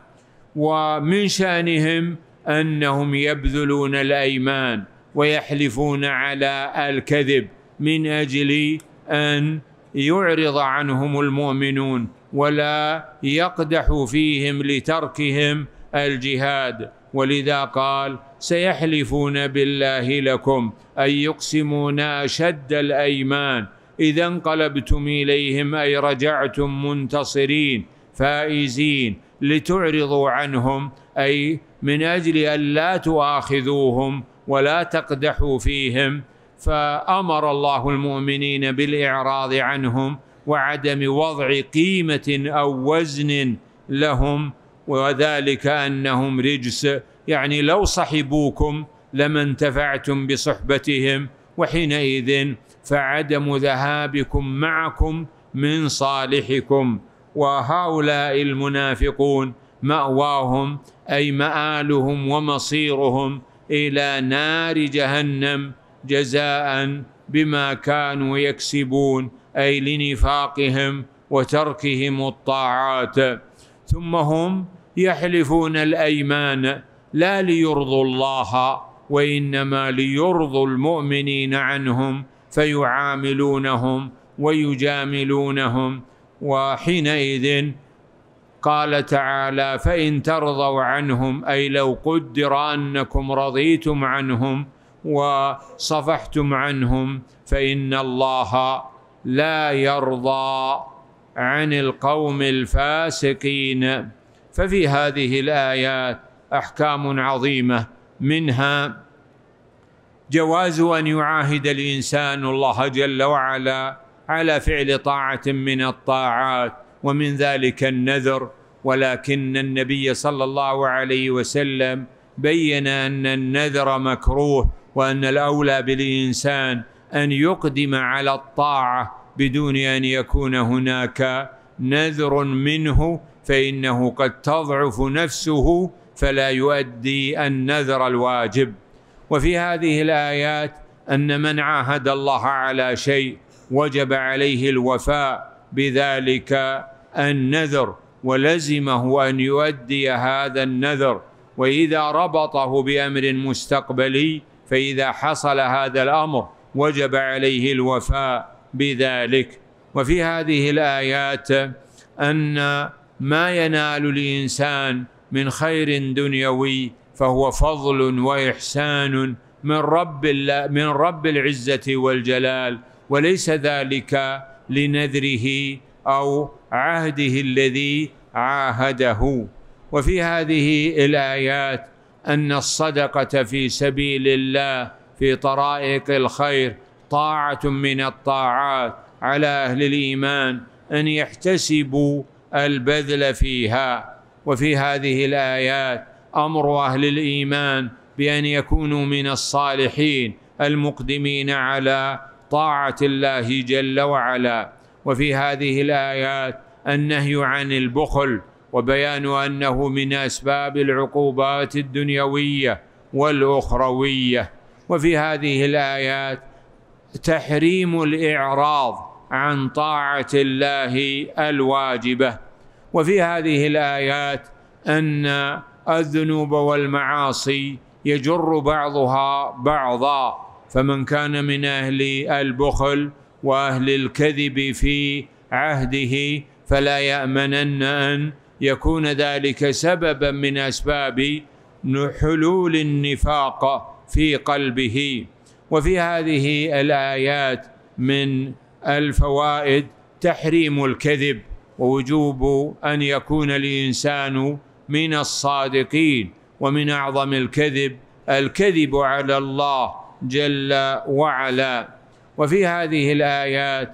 ومن شانهم انهم يبذلون الايمان ويحلفون على الكذب من اجل ان يعرض عنهم المؤمنون ولا يقدح فيهم لتركهم الجهاد ولذا قال سيحلفون بالله لكم اي يقسمون اشد الايمان اذا انقلبتم اليهم اي رجعتم منتصرين فائزين لتعرضوا عنهم أي من أجل أن لا تؤاخذوهم ولا تقدحوا فيهم فأمر الله المؤمنين بالإعراض عنهم وعدم وضع قيمة أو وزن لهم وذلك أنهم رجس يعني لو صحبوكم لما انتفعتم بصحبتهم وحينئذ فعدم ذهابكم معكم من صالحكم وهؤلاء المنافقون مأواهم أي مآلهم ومصيرهم إلى نار جهنم جزاء بما كانوا يكسبون أي لنفاقهم وتركهم الطاعات ثم هم يحلفون الأيمان لا ليرضوا الله وإنما ليرضوا المؤمنين عنهم فيعاملونهم ويجاملونهم وحينئذ قال تعالى فان ترضوا عنهم اي لو قدر انكم رضيتم عنهم وصفحتم عنهم فان الله لا يرضى عن القوم الفاسقين ففي هذه الايات احكام عظيمه منها جواز ان يعاهد الانسان الله جل وعلا على فعل طاعه من الطاعات ومن ذلك النذر ولكن النبي صلى الله عليه وسلم بين ان النذر مكروه وان الاولى بالانسان ان يقدم على الطاعه بدون ان يكون هناك نذر منه فانه قد تضعف نفسه فلا يؤدي النذر الواجب وفي هذه الايات ان من عاهد الله على شيء وجب عليه الوفاء بذلك النذر ولزمه ان يؤدي هذا النذر واذا ربطه بامر مستقبلي فاذا حصل هذا الامر وجب عليه الوفاء بذلك وفي هذه الايات ان ما ينال الانسان من خير دنيوي فهو فضل واحسان من رب من رب العزه والجلال وليس ذلك لنذره أو عهده الذي عاهده وفي هذه الآيات أن الصدقة في سبيل الله في طرائق الخير طاعة من الطاعات على أهل الإيمان أن يحتسبوا البذل فيها وفي هذه الآيات أمر أهل الإيمان بأن يكونوا من الصالحين المقدمين على طاعه الله جل وعلا وفي هذه الايات النهي عن البخل وبيان انه من اسباب العقوبات الدنيويه والاخرويه وفي هذه الايات تحريم الاعراض عن طاعه الله الواجبه وفي هذه الايات ان الذنوب والمعاصي يجر بعضها بعضا فمن كان من اهل البخل واهل الكذب في عهده فلا يامنن ان يكون ذلك سببا من اسباب حلول النفاق في قلبه وفي هذه الايات من الفوائد تحريم الكذب ووجوب ان يكون الانسان من الصادقين ومن اعظم الكذب الكذب على الله جل وعلا وفي هذه الايات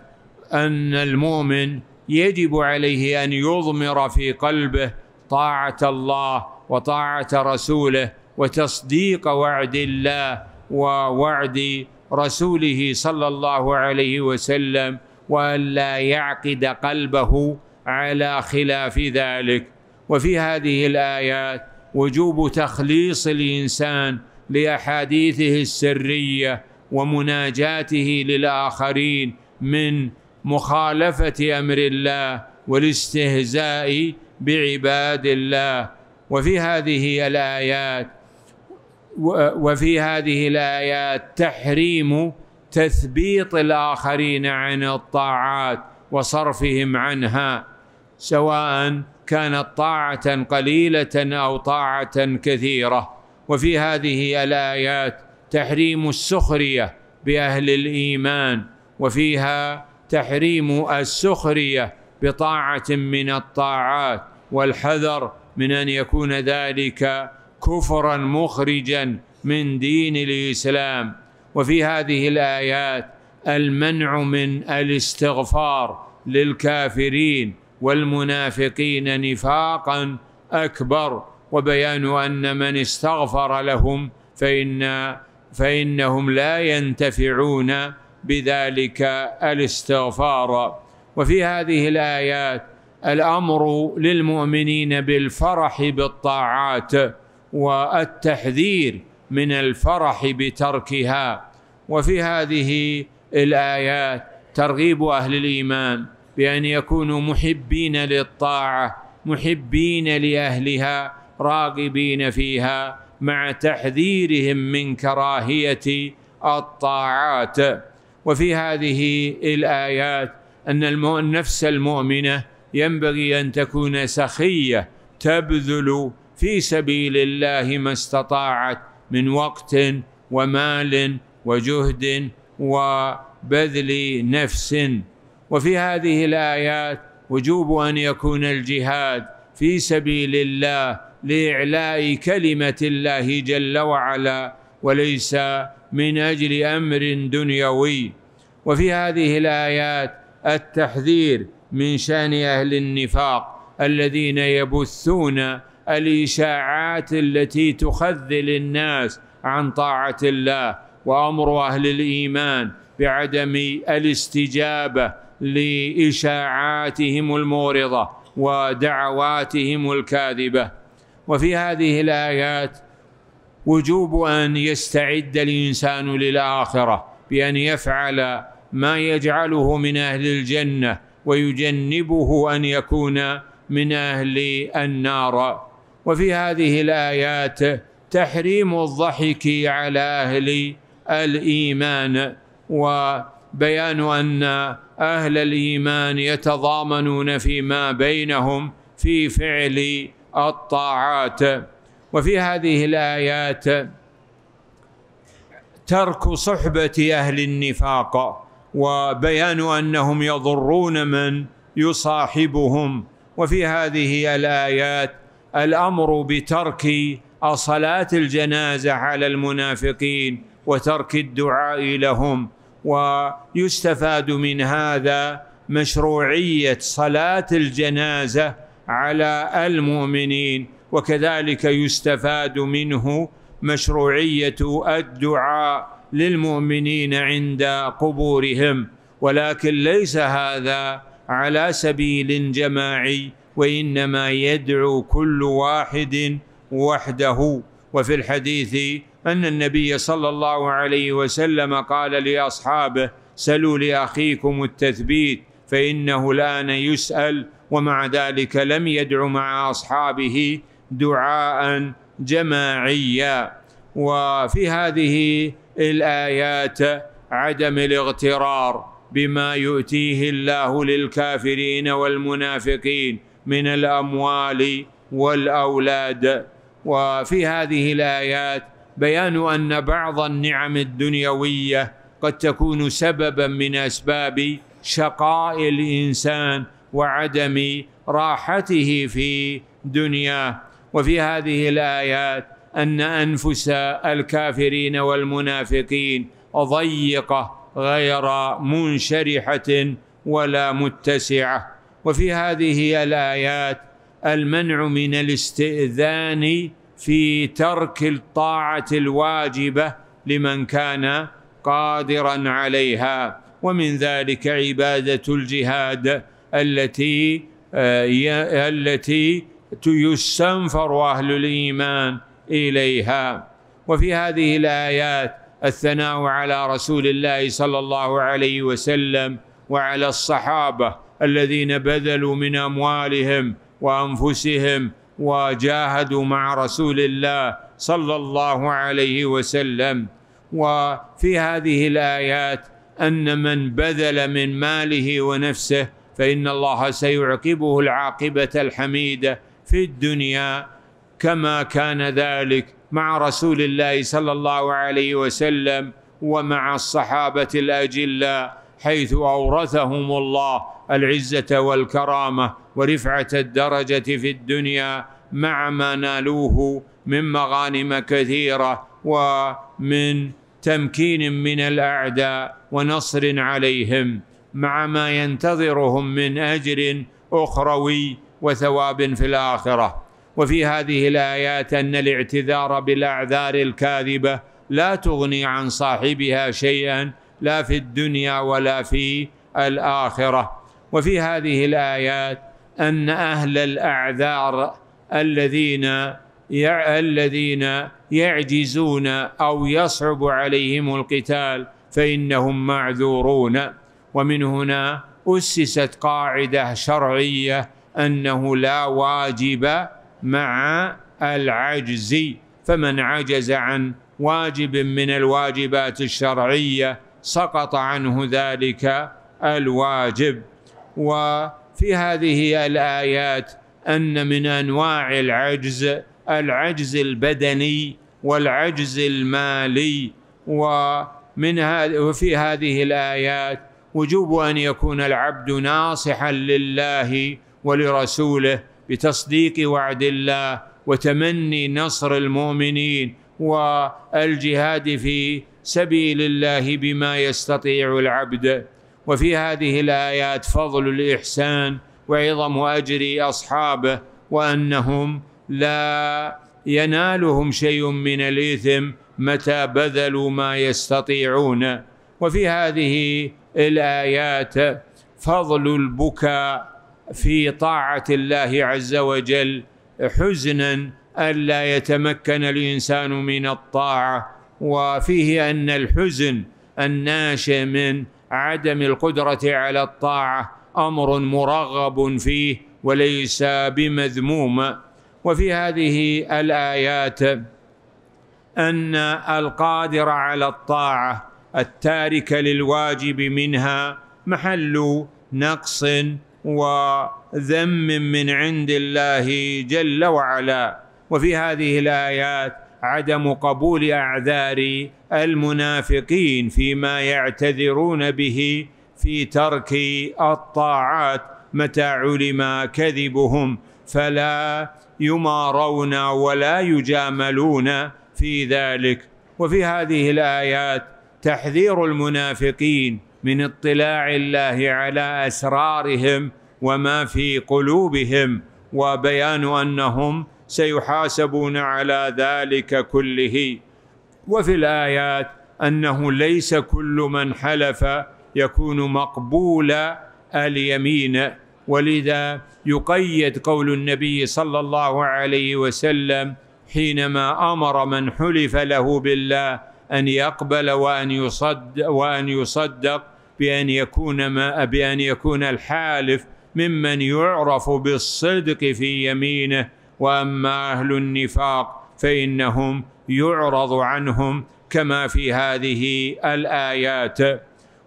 ان المؤمن يجب عليه ان يضمر في قلبه طاعه الله وطاعه رسوله وتصديق وعد الله ووعد رسوله صلى الله عليه وسلم والا يعقد قلبه على خلاف ذلك وفي هذه الايات وجوب تخليص الانسان لاحاديثه السريه ومناجاته للاخرين من مخالفه امر الله والاستهزاء بعباد الله وفي هذه الايات وفي هذه الايات تحريم تثبيط الاخرين عن الطاعات وصرفهم عنها سواء كانت طاعه قليله او طاعه كثيره وفي هذه الايات تحريم السخريه باهل الايمان وفيها تحريم السخريه بطاعه من الطاعات والحذر من ان يكون ذلك كفرا مخرجا من دين الاسلام وفي هذه الايات المنع من الاستغفار للكافرين والمنافقين نفاقا اكبر وبيان أن من استغفر لهم فإن فإنهم لا ينتفعون بذلك الاستغفار وفي هذه الآيات الأمر للمؤمنين بالفرح بالطاعات والتحذير من الفرح بتركها وفي هذه الآيات ترغيب أهل الإيمان بأن يكونوا محبين للطاعة محبين لأهلها راغبين فيها مع تحذيرهم من كراهيه الطاعات وفي هذه الايات ان النفس المؤمنه ينبغي ان تكون سخيه تبذل في سبيل الله ما استطاعت من وقت ومال وجهد وبذل نفس وفي هذه الايات وجوب ان يكون الجهاد في سبيل الله لاعلاء كلمه الله جل وعلا وليس من اجل امر دنيوي وفي هذه الايات التحذير من شان اهل النفاق الذين يبثون الاشاعات التي تخذل الناس عن طاعه الله وامر اهل الايمان بعدم الاستجابه لاشاعاتهم المورضه ودعواتهم الكاذبه وفي هذه الآيات وجوب أن يستعد الإنسان للآخرة بأن يفعل ما يجعله من أهل الجنة ويجنبه أن يكون من أهل النار وفي هذه الآيات تحريم الضحك على أهل الإيمان وبيان أن أهل الإيمان يتضامنون فيما بينهم في فعل الطاعات وفي هذه الايات ترك صحبه اهل النفاق وبيان انهم يضرون من يصاحبهم وفي هذه الايات الامر بترك صلاه الجنازه على المنافقين وترك الدعاء لهم ويستفاد من هذا مشروعيه صلاه الجنازه على المؤمنين وكذلك يستفاد منه مشروعيه الدعاء للمؤمنين عند قبورهم ولكن ليس هذا على سبيل جماعي وانما يدعو كل واحد وحده وفي الحديث ان النبي صلى الله عليه وسلم قال لاصحابه سلوا لاخيكم التثبيت فانه الان يسال ومع ذلك لم يدع مع اصحابه دعاء جماعيا وفي هذه الايات عدم الاغترار بما يؤتيه الله للكافرين والمنافقين من الاموال والاولاد وفي هذه الايات بيان ان بعض النعم الدنيويه قد تكون سببا من اسباب شقاء الانسان وعدم راحته في دنياه وفي هذه الآيات أن أنفس الكافرين والمنافقين ضيقة غير منشرحة ولا متسعة وفي هذه الآيات المنع من الاستئذان في ترك الطاعة الواجبة لمن كان قادرا عليها ومن ذلك عبادة الجهاد التي آه، التي يستنفر أهل الإيمان إليها وفي هذه الآيات الثناء على رسول الله صلى الله عليه وسلم وعلى الصحابة الذين بذلوا من أموالهم وأنفسهم وجاهدوا مع رسول الله صلى الله عليه وسلم وفي هذه الآيات أن من بذل من ماله ونفسه فإن الله سيعقبه العاقبة الحميدة في الدنيا كما كان ذلك مع رسول الله صلى الله عليه وسلم ومع الصحابة الأجلاء حيث أورثهم الله العزة والكرامة ورفعة الدرجة في الدنيا مع ما نالوه من مغانم كثيرة ومن تمكين من الأعداء ونصر عليهم مع ما ينتظرهم من اجر اخروي وثواب في الاخره وفي هذه الايات ان الاعتذار بالاعذار الكاذبه لا تغني عن صاحبها شيئا لا في الدنيا ولا في الاخره وفي هذه الايات ان اهل الاعذار الذين الذين يعجزون او يصعب عليهم القتال فانهم معذورون ومن هنا أسست قاعدة شرعية أنه لا واجب مع العجز فمن عجز عن واجب من الواجبات الشرعية سقط عنه ذلك الواجب وفي هذه الآيات أن من أنواع العجز العجز البدني والعجز المالي ومن وفي هذه الآيات وجوب ان يكون العبد ناصحا لله ولرسوله بتصديق وعد الله وتمني نصر المؤمنين والجهاد في سبيل الله بما يستطيع العبد وفي هذه الايات فضل الاحسان وعظم اجر اصحابه وانهم لا ينالهم شيء من الاثم متى بذلوا ما يستطيعون وفي هذه الآيات فضل البكاء في طاعة الله عز وجل حزنا ألا يتمكن الإنسان من الطاعة وفيه أن الحزن الناشئ من عدم القدرة على الطاعة أمر مرغب فيه وليس بمذموم وفي هذه الآيات أن القادر على الطاعة التارك للواجب منها محل نقص وذم من عند الله جل وعلا وفي هذه الايات عدم قبول اعذار المنافقين فيما يعتذرون به في ترك الطاعات متى علم كذبهم فلا يمارون ولا يجاملون في ذلك وفي هذه الايات تحذير المنافقين من اطلاع الله على اسرارهم وما في قلوبهم وبيان انهم سيحاسبون على ذلك كله وفي الايات انه ليس كل من حلف يكون مقبول اليمين ولذا يقيد قول النبي صلى الله عليه وسلم حينما امر من حلف له بالله أن يقبل وأن يصد وأن يصدق بأن يكون ما بأن يكون الحالف ممن يعرف بالصدق في يمينه وأما أهل النفاق فإنهم يعرض عنهم كما في هذه الآيات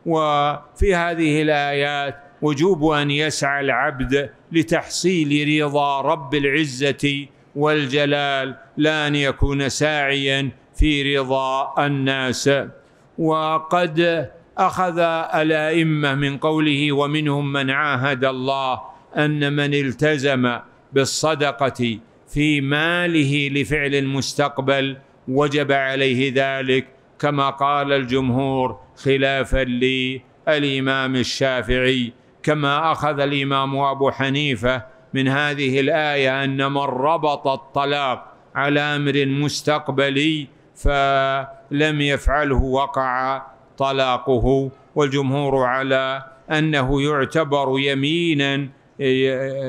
وفي هذه الآيات وجوب أن يسعى العبد لتحصيل رضا رب العزة والجلال لا أن يكون ساعيا في رضا الناس وقد اخذ الائمه من قوله ومنهم من عاهد الله ان من التزم بالصدقه في ماله لفعل المستقبل وجب عليه ذلك كما قال الجمهور خلافا للامام الشافعي كما اخذ الامام ابو حنيفه من هذه الايه ان من ربط الطلاق على امر مستقبلي فلم يفعله وقع طلاقه والجمهور على أنه يعتبر يمينا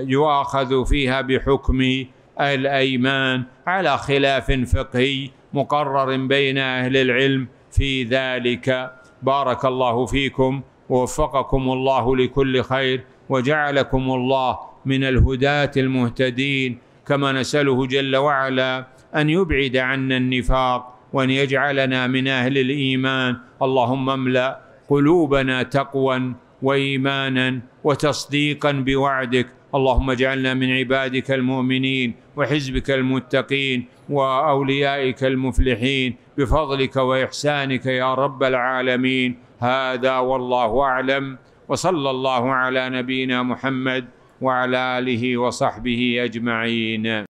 يؤاخذ فيها بحكم الأيمان على خلاف فقهي مقرر بين أهل العلم في ذلك بارك الله فيكم ووفقكم الله لكل خير وجعلكم الله من الهداة المهتدين كما نسأله جل وعلا أن يبعد عنا النفاق وأن يجعلنا من أهل الإيمان اللهم املأ قلوبنا تقوى وإيمانا وتصديقا بوعدك اللهم اجعلنا من عبادك المؤمنين وحزبك المتقين واوليائك المفلحين بفضلك واحسانك يا رب العالمين هذا والله اعلم وصلى الله على نبينا محمد وعلى اله وصحبه اجمعين